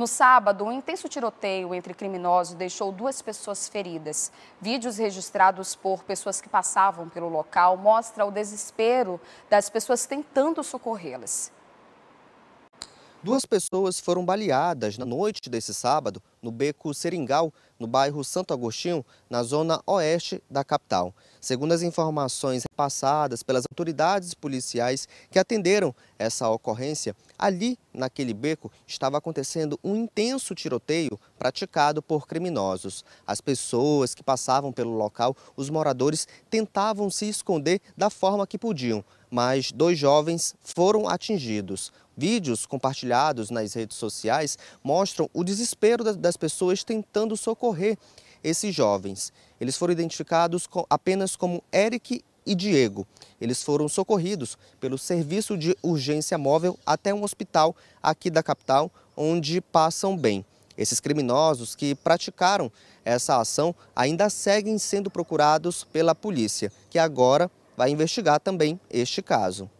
No sábado, um intenso tiroteio entre criminosos deixou duas pessoas feridas. Vídeos registrados por pessoas que passavam pelo local mostram o desespero das pessoas tentando socorrê-las. Duas pessoas foram baleadas na noite desse sábado no beco Seringal, no bairro Santo Agostinho, na zona oeste da capital. Segundo as informações passadas pelas autoridades policiais que atenderam essa ocorrência, ali naquele beco estava acontecendo um intenso tiroteio praticado por criminosos. As pessoas que passavam pelo local, os moradores tentavam se esconder da forma que podiam, mas dois jovens foram atingidos. Vídeos compartilhados nas redes sociais mostram o desespero das das pessoas tentando socorrer esses jovens. Eles foram identificados apenas como Eric e Diego. Eles foram socorridos pelo serviço de urgência móvel até um hospital aqui da capital, onde passam bem. Esses criminosos que praticaram essa ação ainda seguem sendo procurados pela polícia, que agora vai investigar também este caso.